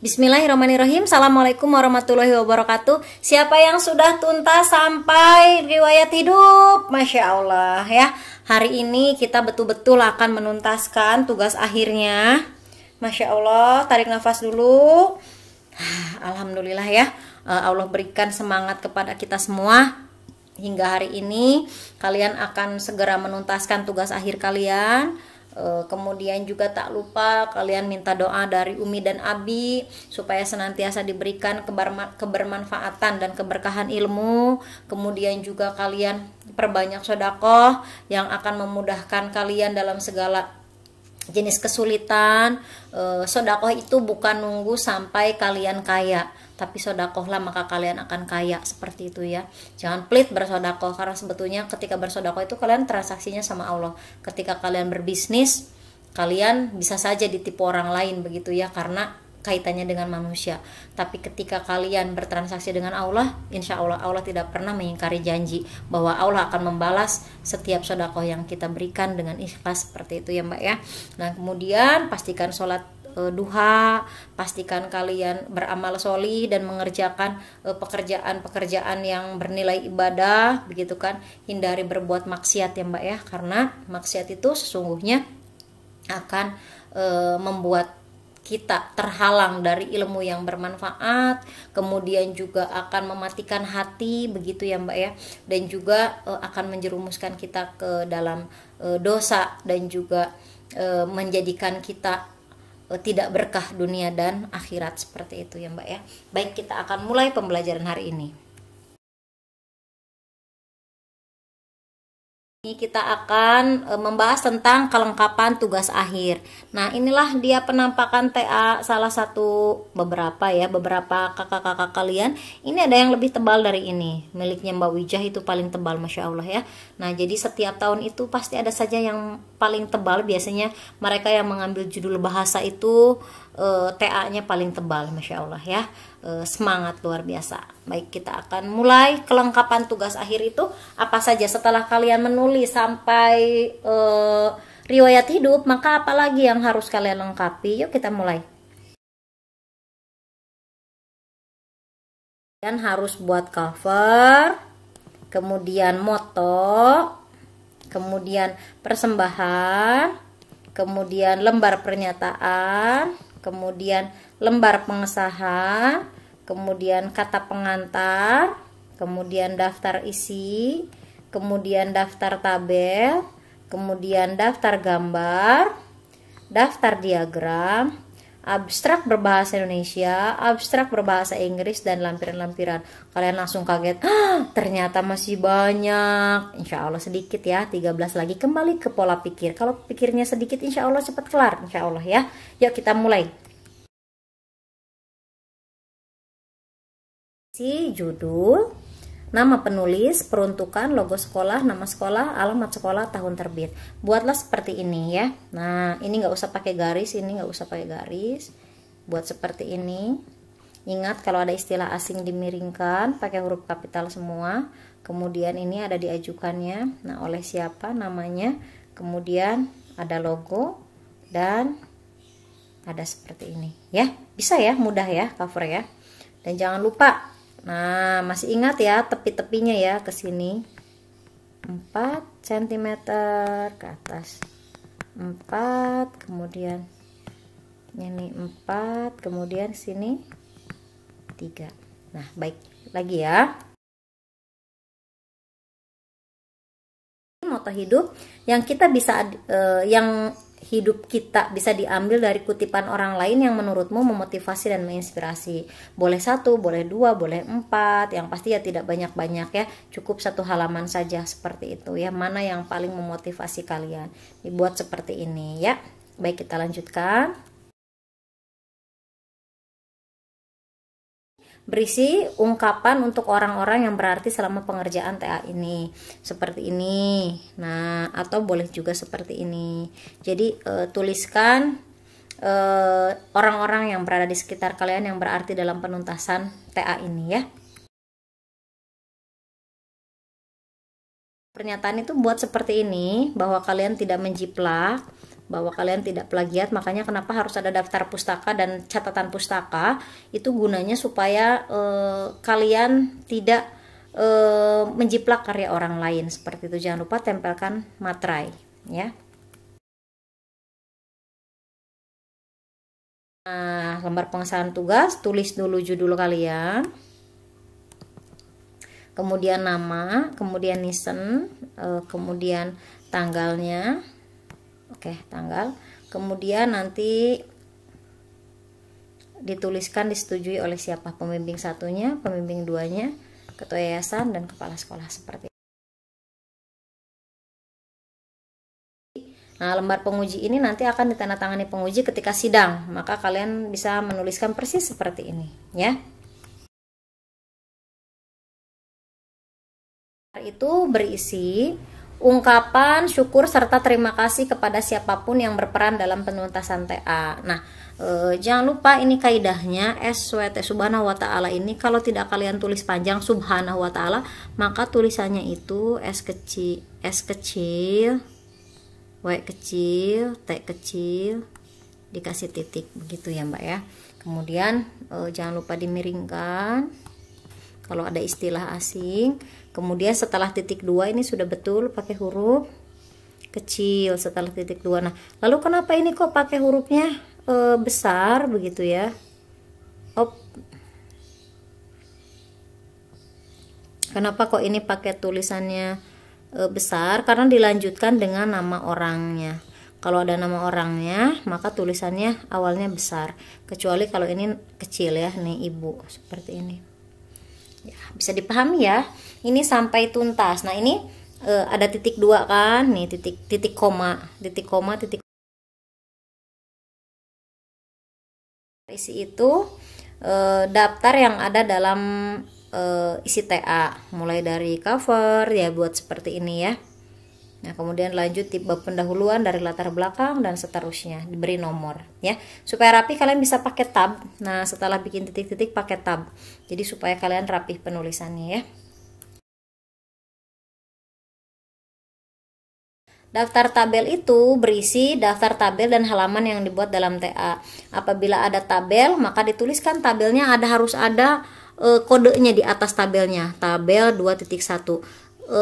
Bismillahirrahmanirrahim Assalamualaikum warahmatullahi wabarakatuh Siapa yang sudah tuntas sampai riwayat hidup Masya Allah ya Hari ini kita betul-betul akan menuntaskan tugas akhirnya Masya Allah Tarik nafas dulu Alhamdulillah ya eh, Allah berikan semangat kepada kita semua Hingga hari ini Kalian akan segera menuntaskan tugas akhir kalian Eh, kemudian juga tak lupa kalian minta doa dari Umi dan Abi supaya senantiasa diberikan kebermanfaatan dan keberkahan ilmu. Kemudian juga kalian perbanyak sodakoh yang akan memudahkan kalian dalam segala jenis kesulitan uh, sodakoh itu bukan nunggu sampai kalian kaya tapi sodakohlah maka kalian akan kaya seperti itu ya jangan pelit bersodakoh karena sebetulnya ketika bersodakoh itu kalian transaksinya sama Allah ketika kalian berbisnis kalian bisa saja ditipu orang lain begitu ya karena kaitannya dengan manusia. Tapi ketika kalian bertransaksi dengan Allah, insya Allah Allah tidak pernah mengingkari janji bahwa Allah akan membalas setiap sodakoh yang kita berikan dengan ikhlas seperti itu ya Mbak ya. Nah kemudian pastikan sholat e, duha, pastikan kalian beramal soli dan mengerjakan e, pekerjaan-pekerjaan yang bernilai ibadah begitu kan. Hindari berbuat maksiat ya Mbak ya karena maksiat itu sesungguhnya akan e, membuat kita terhalang dari ilmu yang bermanfaat, kemudian juga akan mematikan hati begitu ya Mbak ya, dan juga e, akan menjerumuskan kita ke dalam e, dosa dan juga e, menjadikan kita e, tidak berkah dunia dan akhirat seperti itu ya Mbak ya. Baik kita akan mulai pembelajaran hari ini. Ini kita akan e, membahas tentang kelengkapan tugas akhir. Nah, inilah dia penampakan TA salah satu beberapa ya, beberapa kakak-kakak kalian. Ini ada yang lebih tebal dari ini. Miliknya Mbak Wijah itu paling tebal, Masya Allah ya. Nah, jadi setiap tahun itu pasti ada saja yang paling tebal. Biasanya mereka yang mengambil judul bahasa itu uh, eh, TA-nya paling tebal Masya Allah ya uh, semangat luar biasa baik kita akan mulai kelengkapan tugas akhir itu apa saja setelah kalian menulis sampai uh, riwayat hidup maka apa lagi yang harus kalian lengkapi yuk kita mulai kalian harus buat cover kemudian moto kemudian persembahan kemudian lembar pernyataan kemudian lembar pengesahan, kemudian kata pengantar, kemudian daftar isi, kemudian daftar tabel, kemudian daftar gambar, daftar diagram, abstrak berbahasa Indonesia, abstrak berbahasa Inggris dan lampiran-lampiran. Kalian langsung kaget, ah, ternyata masih banyak. Insya Allah sedikit ya, 13 lagi kembali ke pola pikir. Kalau pikirnya sedikit, insya Allah cepat kelar, insya Allah ya. Yuk kita mulai. Si judul Nama penulis, peruntukan, logo sekolah, nama sekolah, alamat sekolah, tahun terbit. Buatlah seperti ini ya. Nah, ini nggak usah pakai garis, ini nggak usah pakai garis. Buat seperti ini. Ingat kalau ada istilah asing dimiringkan, pakai huruf kapital semua. Kemudian ini ada diajukannya. Nah, oleh siapa namanya? Kemudian ada logo dan ada seperti ini ya. Bisa ya, mudah ya cover ya. Dan jangan lupa Nah, masih ingat ya tepi-tepinya ya ke sini. 4 cm ke atas. 4 kemudian ini 4 kemudian sini 3. Nah, baik lagi ya. moto hidup yang kita bisa uh, yang hidup kita bisa diambil dari kutipan orang lain yang menurutmu memotivasi dan menginspirasi. Boleh satu, boleh dua, boleh empat, yang pasti ya tidak banyak-banyak ya, cukup satu halaman saja seperti itu ya. Mana yang paling memotivasi kalian? Dibuat seperti ini ya. Baik, kita lanjutkan. berisi ungkapan untuk orang-orang yang berarti selama pengerjaan TA ini seperti ini nah atau boleh juga seperti ini jadi e, tuliskan eh, orang-orang e, yang berada di sekitar kalian yang berarti dalam penuntasan TA ini ya pernyataan itu buat seperti ini bahwa kalian tidak menjiplak bahwa kalian tidak plagiat makanya kenapa harus ada daftar pustaka dan catatan pustaka itu gunanya supaya e, kalian tidak e, menjiplak karya orang lain seperti itu jangan lupa tempelkan materai ya nah lembar pengesahan tugas tulis dulu judul kalian kemudian nama kemudian nisen eh, kemudian tanggalnya oke tanggal kemudian nanti dituliskan disetujui oleh siapa pembimbing satunya pembimbing duanya ketua yayasan dan kepala sekolah seperti Nah, lembar penguji ini nanti akan ditandatangani penguji ketika sidang, maka kalian bisa menuliskan persis seperti ini, ya. Itu berisi ungkapan syukur serta terima kasih kepada siapapun yang berperan dalam penuntasan TA. Nah, e, jangan lupa ini kaidahnya SWT Subhanahu wa taala ini kalau tidak kalian tulis panjang Subhanahu wa taala, maka tulisannya itu S kecil, S kecil, W kecil, T kecil dikasih titik begitu ya, Mbak ya. Kemudian e, jangan lupa dimiringkan kalau ada istilah asing kemudian setelah titik dua ini sudah betul pakai huruf kecil setelah titik dua nah lalu kenapa ini kok pakai hurufnya e, besar begitu ya op kenapa kok ini pakai tulisannya e, besar karena dilanjutkan dengan nama orangnya kalau ada nama orangnya maka tulisannya awalnya besar kecuali kalau ini kecil ya nih ibu seperti ini Ya, bisa dipahami ya ini sampai tuntas nah ini e, ada titik dua kan nih titik titik koma titik koma titik isi itu e, daftar yang ada dalam e, isi TA mulai dari cover ya buat seperti ini ya Nah, kemudian lanjut tipe pendahuluan dari latar belakang dan seterusnya, diberi nomor ya. Supaya rapi kalian bisa pakai tab. Nah, setelah bikin titik-titik pakai tab. Jadi supaya kalian rapih penulisannya ya. Daftar tabel itu berisi daftar tabel dan halaman yang dibuat dalam TA. Apabila ada tabel, maka dituliskan tabelnya ada harus ada e, kodenya di atas tabelnya. Tabel 2.1. E,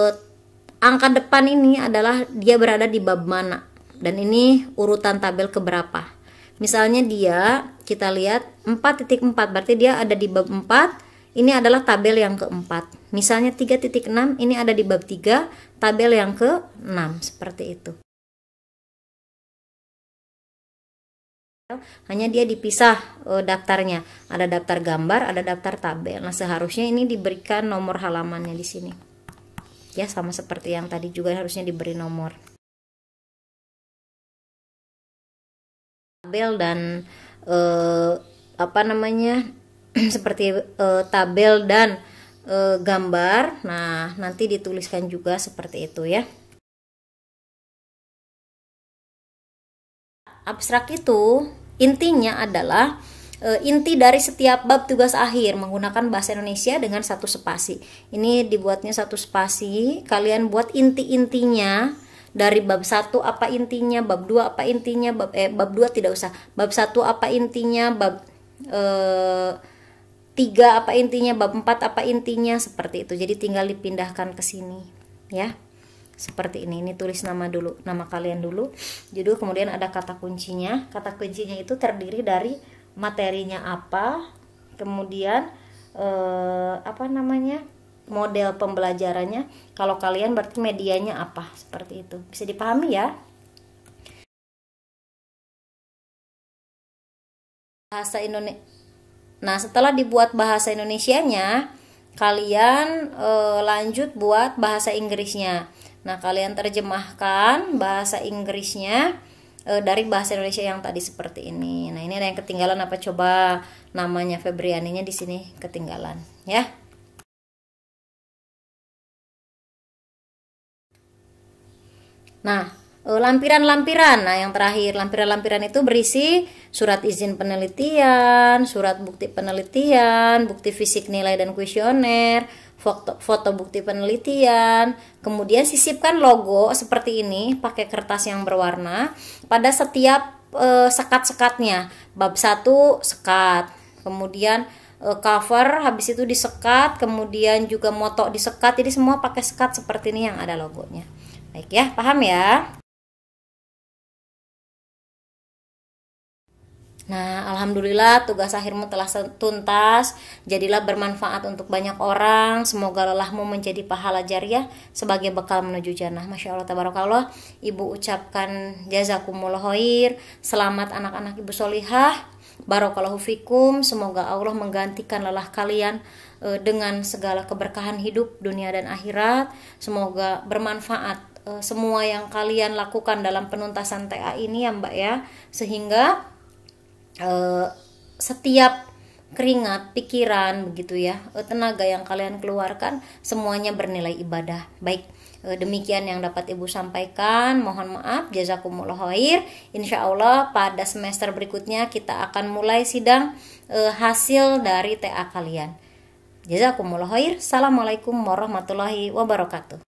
angka depan ini adalah dia berada di bab mana dan ini urutan tabel keberapa misalnya dia kita lihat 4.4 berarti dia ada di bab 4 ini adalah tabel yang keempat misalnya 3.6 ini ada di bab 3 tabel yang ke-6 seperti itu hanya dia dipisah uh, daftarnya ada daftar gambar ada daftar tabel nah seharusnya ini diberikan nomor halamannya di sini ya sama seperti yang tadi juga harusnya diberi nomor tabel dan eh, apa namanya seperti eh, tabel dan eh, gambar nah nanti dituliskan juga seperti itu ya abstrak itu intinya adalah Eh, inti dari setiap bab tugas akhir menggunakan bahasa Indonesia dengan satu spasi. Ini dibuatnya satu spasi. Kalian buat inti-intinya dari bab 1 apa intinya, bab 2 apa intinya, bab eh bab 2 tidak usah. Bab 1 apa intinya, bab eh apa intinya, bab 4 apa intinya seperti itu. Jadi tinggal dipindahkan ke sini ya. Seperti ini, ini tulis nama dulu, nama kalian dulu, judul kemudian ada kata kuncinya. Kata kuncinya itu terdiri dari materinya apa, kemudian eh, apa namanya model pembelajarannya. Kalau kalian berarti medianya apa seperti itu bisa dipahami ya. Bahasa Indonesia. Nah setelah dibuat bahasa Indonesianya, kalian eh, lanjut buat bahasa Inggrisnya. Nah, kalian terjemahkan bahasa Inggrisnya e, dari bahasa Indonesia yang tadi seperti ini. Nah, ini ada yang ketinggalan apa coba namanya Febrianinya di sini ketinggalan, ya. Nah, eh, lampiran-lampiran. Nah, yang terakhir, lampiran-lampiran itu berisi surat izin penelitian, surat bukti penelitian, bukti fisik nilai dan kuesioner, foto, foto bukti penelitian, kemudian sisipkan logo seperti ini pakai kertas yang berwarna pada setiap e, sekat-sekatnya. Bab satu sekat, kemudian e, cover habis itu disekat, kemudian juga moto disekat. Jadi semua pakai sekat seperti ini yang ada logonya. Baik ya, paham ya? Nah, alhamdulillah tugas akhirmu telah tuntas. Jadilah bermanfaat untuk banyak orang. Semoga lelahmu menjadi pahala jariah sebagai bekal menuju jannah. Masya Allah, tabarakallah. Ibu ucapkan jazakumullah khair. Selamat anak-anak ibu solihah. Barokallahu fikum. Semoga Allah menggantikan lelah kalian eh, dengan segala keberkahan hidup dunia dan akhirat. Semoga bermanfaat eh, semua yang kalian lakukan dalam penuntasan TA ini ya Mbak ya. Sehingga uh, setiap keringat, pikiran begitu ya, eh, tenaga yang kalian keluarkan semuanya bernilai ibadah. Baik, eh, demikian yang dapat Ibu sampaikan. Mohon maaf, jazakumullah khair. Insya Allah pada semester berikutnya kita akan mulai sidang eh, hasil dari TA kalian. Jazakumullah khair. Assalamualaikum warahmatullahi wabarakatuh.